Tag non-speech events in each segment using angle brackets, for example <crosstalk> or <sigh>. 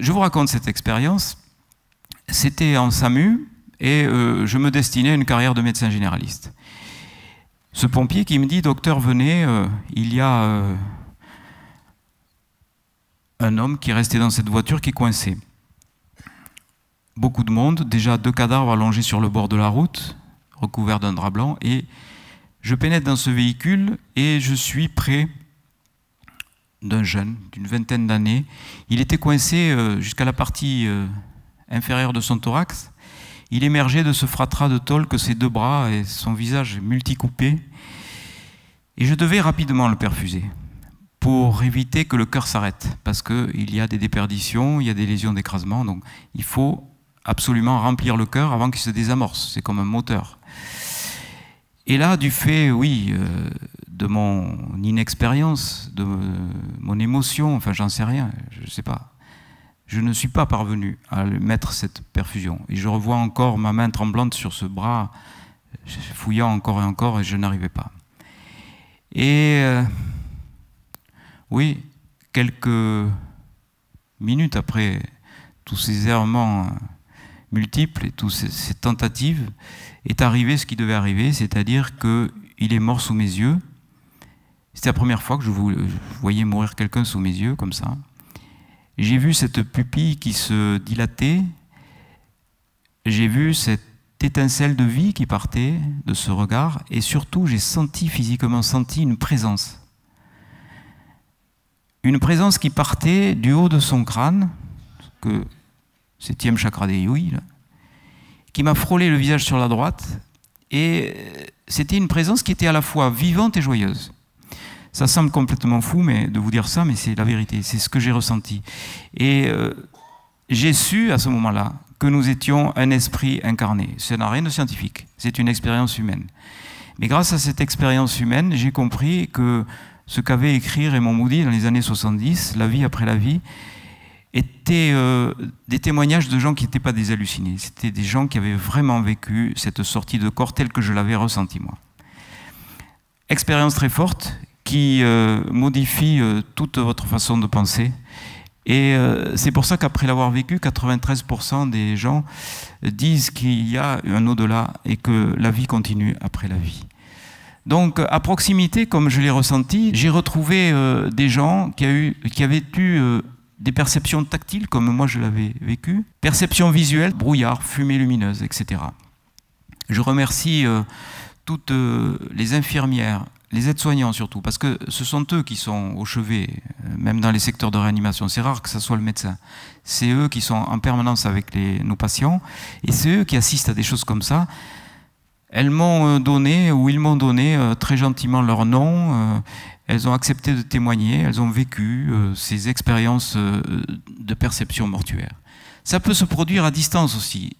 Je vous raconte cette expérience. C'était en SAMU et euh, je me destinais à une carrière de médecin généraliste. Ce pompier qui me dit, docteur, venez, euh, il y a euh, un homme qui est resté dans cette voiture qui est coincé. Beaucoup de monde, déjà deux cadavres allongés sur le bord de la route, recouverts d'un drap blanc, et je pénètre dans ce véhicule et je suis prêt d'un jeune d'une vingtaine d'années. Il était coincé euh, jusqu'à la partie euh, inférieure de son thorax. Il émergeait de ce fratras de tôle que ses deux bras et son visage multicoupés. Et je devais rapidement le perfuser pour éviter que le cœur s'arrête, parce qu'il y a des déperditions, il y a des lésions d'écrasement, donc il faut absolument remplir le cœur avant qu'il se désamorce, c'est comme un moteur. Et là, du fait, oui, euh, de mon inexpérience, de euh, mon émotion, enfin j'en sais rien, je ne sais pas. Je ne suis pas parvenu à mettre cette perfusion. Et je revois encore ma main tremblante sur ce bras, fouillant encore et encore, et je n'arrivais pas. Et euh, oui, quelques minutes après tous ces errements euh, multiples et toutes ces, tentatives, est arrivé ce qui devait arriver, c'est-à-dire qu'il est mort sous mes yeux, c'était la première fois que je, voyais mourir quelqu'un sous mes yeux, comme ça. J'ai vu cette pupille qui se dilatait. J'ai vu cette étincelle de vie qui partait de ce regard. Et surtout, j'ai senti, physiquement senti, une présence. Une présence qui partait du haut de son crâne, que septième chakra des yeux, qui m'a frôlé le visage sur la droite. Et euh, c'était une présence qui était à la fois vivante et joyeuse. Ça semble complètement fou mais, de vous dire ça, mais c'est la vérité, c'est ce que j'ai ressenti. Et euh, j'ai su à ce moment-là que nous étions un esprit incarné. Ce n'a rien de scientifique, c'est une expérience humaine. Mais grâce à cette expérience humaine, j'ai compris que ce qu'avait écrit Raymond Moody dans les années 70, La vie après la vie, était euh, des témoignages de gens qui n'étaient pas des hallucinés, c'était des gens qui avaient vraiment vécu cette sortie de corps telle que je l'avais ressentie moi. Expérience très forte, qui euh, modifie euh, toute votre façon de penser. Et euh, c'est pour ça qu'après l'avoir vécu, 93% des gens disent qu'il y a un au-delà et que la vie continue après la vie. Donc à proximité, comme je l'ai ressenti, j'ai retrouvé des gens qui, qui avaient eu des perceptions tactiles comme moi je l'avais vécu, perceptions visuelles, brouillard, fumée lumineuse, etc. Je remercie toutes les infirmières, les aides-soignants surtout, parce que ce sont eux qui sont au chevet, euh, même dans les secteurs de réanimation. C'est rare que ce soit le médecin. C'est eux qui sont en permanence avec nos patients et c'est eux qui assistent à des choses comme ça. Elles m'ont euh, donné, ou ils m'ont donné euh, très gentiment leur nom. Elles ont accepté de témoigner, elles ont vécu ces expériences de perception mortuaire. Ça peut se produire à distance aussi.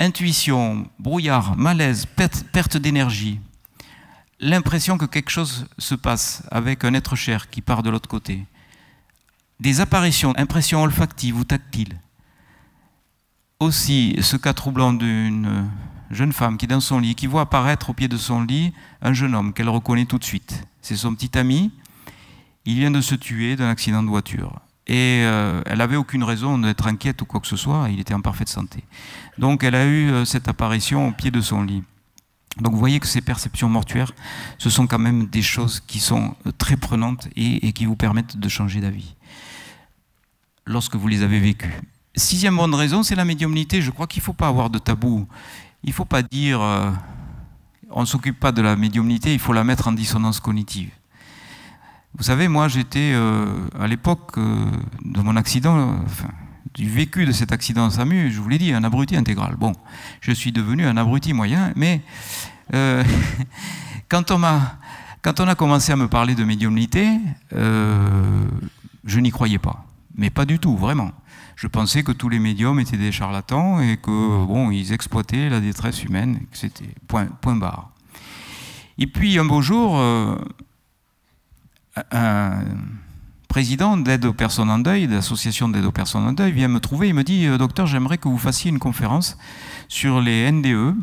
Intuition, brouillard, malaise, perte d'énergie, l'impression que quelque chose se passe avec un être cher qui part de l'autre côté, des apparitions, impressions olfactives ou tactiles, aussi ce cas troublant d'une jeune femme qui est dans son lit, qui voit apparaître au pied de son lit un jeune homme qu'elle reconnaît tout de suite. C'est son petit ami, il vient de se tuer d'un accident de voiture. Et euh, elle n'avait aucune raison d'être inquiète ou quoi que ce soit, il était en parfaite santé. Donc elle a eu euh, cette apparition au pied de son lit. Donc vous voyez que ces perceptions mortuaires, ce sont quand même des choses qui sont euh, très prenantes et, qui vous permettent de changer d'avis lorsque vous les avez vécues. Sixième bonne raison, c'est la médiumnité. Je crois qu'il ne faut pas avoir de tabou. Il ne faut pas dire euh, on ne s'occupe pas de la médiumnité, il faut la mettre en dissonance cognitive. Vous savez, moi j'étais euh, à l'époque de mon accident, du vécu de cet accident SAMU, je vous l'ai dit, un abruti intégral. Bon, je suis devenu un abruti moyen, mais euh, <laughs> quand, on a, quand on a commencé à me parler de médiumnité, euh, je n'y croyais pas. Mais pas du tout, vraiment. Je pensais que tous les médiums étaient des charlatans et que bon, ils exploitaient la détresse humaine, c'était point, point barre. Et puis un beau jour, euh, un, président d'aide aux personnes en deuil, d'association d'aide aux personnes en deuil, vient me trouver. Il me dit euh, Docteur, j'aimerais que vous fassiez une conférence sur les NDE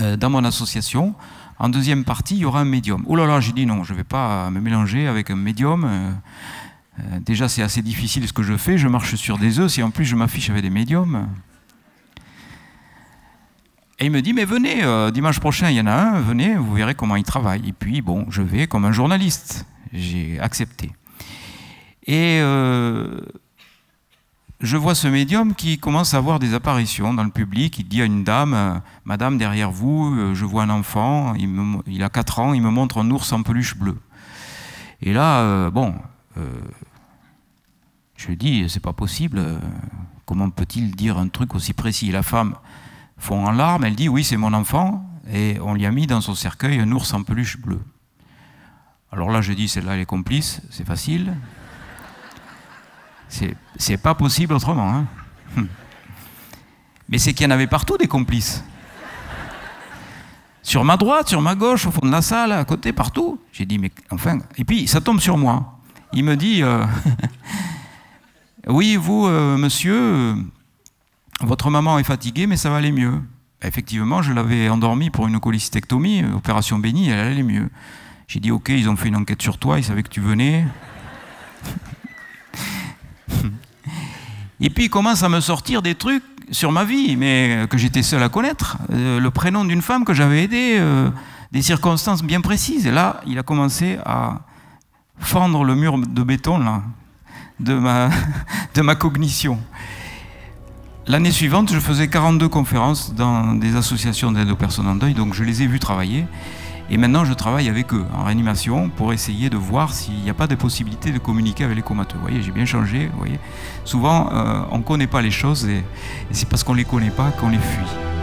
euh, dans mon association. En deuxième partie, il y aura un médium. Oh là là, j'ai dit non, je ne vais pas me mélanger avec un médium. Euh, déjà, c'est assez difficile ce que je fais. Je marche sur des œufs. et en plus je m'affiche avec des médiums. Et il me dit, mais venez, dimanche prochain, il y en a un, venez, vous verrez comment il travaille. Et puis, bon, je vais comme un journaliste. J'ai accepté. Et euh, je vois ce médium qui commence à avoir des apparitions dans le public. Il dit à une dame, Madame, derrière vous, euh, je vois un enfant, il, a 4 ans, il me montre un ours en peluche bleue. Et là, euh, bon, euh, je dis, c'est pas possible, comment peut-il dire un truc aussi précis La femme fond en larmes, elle dit, oui, c'est mon enfant, et on lui a mis dans son cercueil un ours en peluche bleue. Alors là, je dis, celle-là, elle est complice, c'est facile. C'est pas possible autrement. Hein. Hum. Mais c'est qu'il y en avait partout des complices. sur ma droite, sur ma gauche, au fond de la salle, à côté, partout. J'ai dit, mais enfin. Et puis, ça tombe sur moi. Il me dit euh, <laughs> Oui, vous, euh, monsieur, euh, votre maman est fatiguée, mais ça va aller mieux. Effectivement, je l'avais endormie pour une colistectomie, opération bénie, elle allait mieux. J'ai dit Ok, ils ont fait une enquête sur toi, ils savaient que tu venais. Et puis il commence à me sortir des trucs sur ma vie, mais que j'étais seul à connaître. Euh, le prénom d'une femme que j'avais aidée, euh, des circonstances bien précises. Et là, il a commencé à fendre le mur de béton là, de, ma, <laughs> de ma cognition. L'année suivante, je faisais 42 conférences dans des associations d'aide aux personnes en deuil, donc je les ai vues travailler. Et maintenant, je travaille avec eux en réanimation pour essayer de voir s'il n'y a pas de possibilité de communiquer avec les comateux. Vous voyez, j'ai bien changé. Vous voyez, souvent, euh, on ne connaît pas les choses et c'est parce qu'on ne les connaît pas qu'on les fuit.